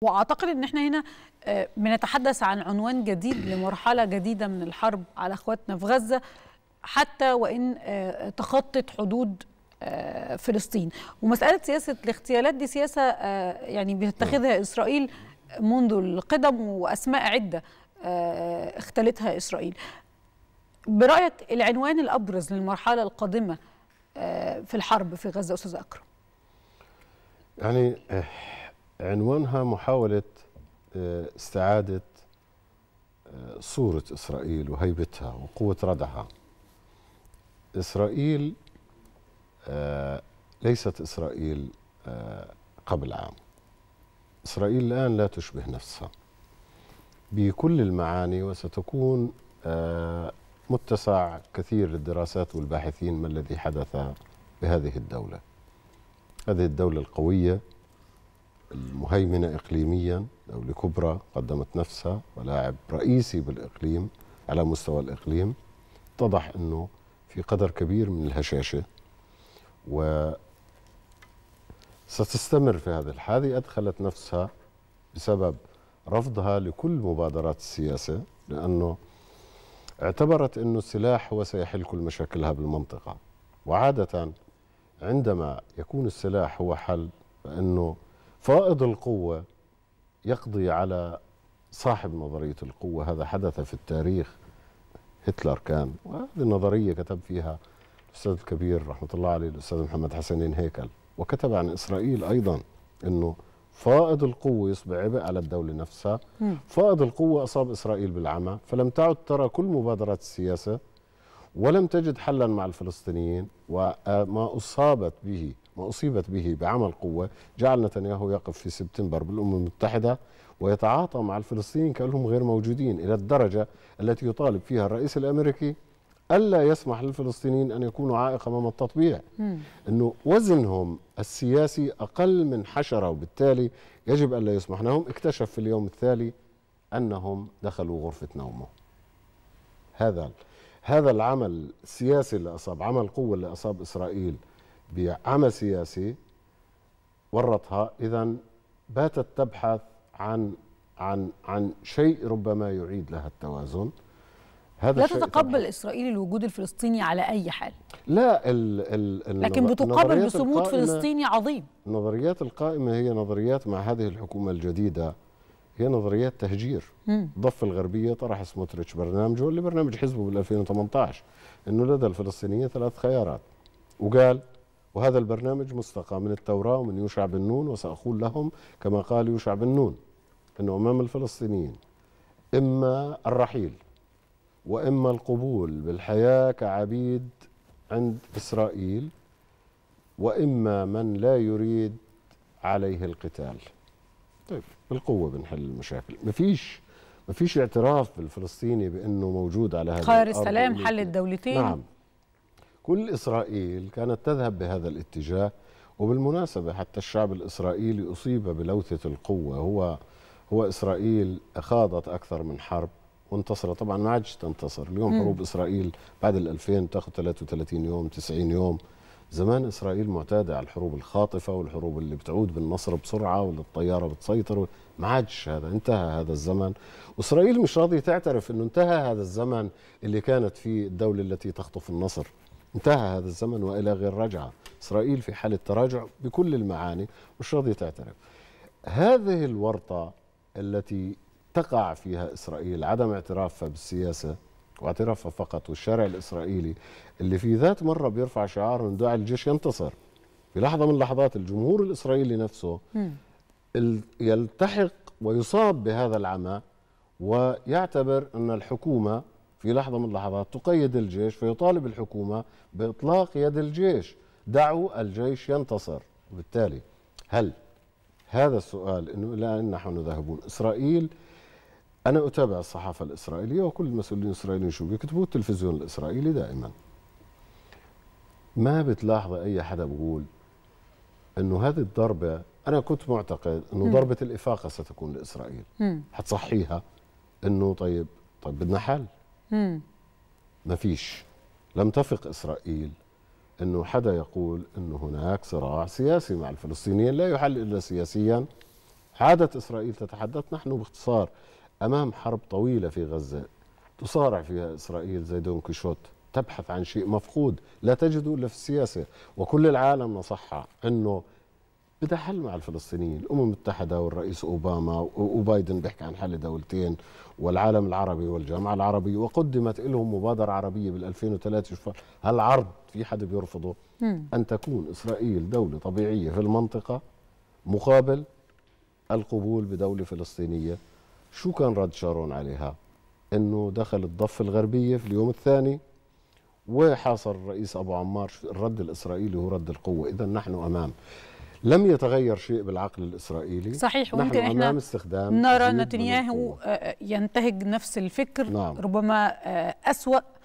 واعتقد ان احنا هنا آه، بنتحدث عن عنوان جديد لمرحله جديده من الحرب على اخواتنا في غزه حتى وان آه، تخطت حدود آه، فلسطين ومساله سياسه الاغتيالات دي سياسه يعني بتتخذها اسرائيل منذ القدم واسماء عده اختلتها اسرائيل برايك العنوان الابرز للمرحله القادمه في الحرب في غزه استاذ اكرم يعني عنوانها محاولة آه، استعادة آه، صورة إسرائيل وهيبتها وقوة ردعها إسرائيل آه، ليست إسرائيل قبل عام إسرائيل الآن لا تشبه نفسها بكل المعاني وستكون متسع كثير للدراسات والباحثين ما الذي حدث بهذه الدولة هذه الدولة القوية المهيمنة إقليميا دولة كبرى قدمت نفسها ولاعب رئيسي بالإقليم على مستوى الإقليم اتضح أنه في قدر كبير من الهشاشة و ستستمر في هذه الحالة أدخلت نفسها بسبب رفضها لكل مبادرات السياسة لأنه اعتبرت أنه السلاح هو سيحل كل مشاكلها بالمنطقة وعادة عندما يكون السلاح هو حل فإنه فائض القوة يقضي على صاحب نظرية القوة هذا حدث في التاريخ هتلر كان وهذه النظرية كتب فيها الأستاذ الكبير رحمة الله عليه الأستاذ محمد حسنين هيكل وكتب عن إسرائيل أيضا أنه فائض القوة يصبح عبء على الدولة نفسها فائض القوة أصاب إسرائيل بالعمى فلم تعد ترى كل مبادرات السياسة ولم تجد حلا مع الفلسطينيين وما أصابت به ما أصيبت به بعمل قوة جعل نتنياهو يقف في سبتمبر بالأمم المتحدة ويتعاطى مع الفلسطينيين كأنهم غير موجودين إلى الدرجة التي يطالب فيها الرئيس الأمريكي ألا يسمح للفلسطينيين أن يكونوا عائق أمام التطبيع أنه وزنهم السياسي أقل من حشرة وبالتالي يجب ألا يسمح لهم اكتشف في اليوم التالي أنهم دخلوا غرفة نومه هذا هذا العمل السياسي اللي أصاب عمل قوة اللي أصاب إسرائيل بعمل سياسي ورطها اذا باتت تبحث عن عن عن شيء ربما يعيد لها التوازن هذا لا تتقبل اسرائيل الوجود الفلسطيني على اي حال لا ال ال لكن بتقابل بصمود فلسطيني عظيم نظريات القائمه هي نظريات مع هذه الحكومه الجديده هي نظريات تهجير الضفه الغربيه طرح سموتريتش برنامجه اللي برنامج حزبه بال 2018 انه لدى الفلسطينيين ثلاث خيارات وقال وهذا البرنامج مستقى من التوراة ومن يوشع بن نون وسأقول لهم كما قال يوشع بن نون أن أمام الفلسطينيين إما الرحيل وإما القبول بالحياة كعبيد عند إسرائيل وإما من لا يريد عليه القتال طيب بالقوة بنحل المشاكل مفيش مفيش اعتراف بالفلسطيني بأنه موجود على هذه خير السلام حل الدولتين نعم كل إسرائيل كانت تذهب بهذا الاتجاه وبالمناسبة حتى الشعب الإسرائيلي أصيب بلوثة القوة هو هو إسرائيل خاضت أكثر من حرب وانتصرت طبعا ما عادش تنتصر اليوم مم. حروب إسرائيل بعد ال 2000 تاخذ 33 يوم 90 يوم زمان إسرائيل معتادة على الحروب الخاطفة والحروب اللي بتعود بالنصر بسرعة واللي الطيارة بتسيطر ما عادش هذا انتهى هذا الزمن وإسرائيل مش راضية تعترف أنه انتهى هذا الزمن اللي كانت فيه الدولة التي تخطف النصر انتهى هذا الزمن والى غير رجعه اسرائيل في حاله تراجع بكل المعاني مش راضيه تعترف هذه الورطه التي تقع فيها اسرائيل عدم اعترافها بالسياسه واعترافها فقط والشارع الاسرائيلي اللي في ذات مره بيرفع شعار من دعي الجيش ينتصر في لحظه من لحظات الجمهور الاسرائيلي نفسه يلتحق ويصاب بهذا العمى ويعتبر ان الحكومه في لحظة من اللحظات تقيد الجيش فيطالب الحكومة بإطلاق يد الجيش دعوا الجيش ينتصر وبالتالي هل هذا السؤال انه الى اين نحن ذاهبون؟ اسرائيل انا اتابع الصحافه الاسرائيليه وكل المسؤولين الاسرائيليين شو بيكتبوا التلفزيون الاسرائيلي دائما ما بتلاحظ اي حدا بقول انه هذه الضربه انا كنت معتقد انه ضربه الافاقه ستكون لاسرائيل حتصحيها انه طيب طيب بدنا حل ما فيش لم تفق إسرائيل أنه حدا يقول أنه هناك صراع سياسي مع الفلسطينيين لا يحل إلا سياسيا عادت إسرائيل تتحدث نحن باختصار أمام حرب طويلة في غزة تصارع فيها إسرائيل زي دون كيشوت تبحث عن شيء مفقود لا تجده إلا في السياسة وكل العالم نصحها أنه بدها حل مع الفلسطينيين الامم المتحده والرئيس اوباما وبايدن بيحكي عن حل دولتين والعالم العربي والجامعه العربيه وقدمت لهم مبادره عربيه بال2003 هل عرض في حد بيرفضه مم. ان تكون اسرائيل دوله طبيعيه في المنطقه مقابل القبول بدوله فلسطينيه شو كان رد شارون عليها انه دخل الضفه الغربيه في اليوم الثاني وحاصر الرئيس ابو عمار الرد الاسرائيلي هو رد القوه اذا نحن امام لم يتغير شيء بالعقل الاسرائيلي صحيح ويمكن احنا استخدام نرى نتنياهو آه، آه، ينتهج نفس الفكر نعم. ربما آه، اسوا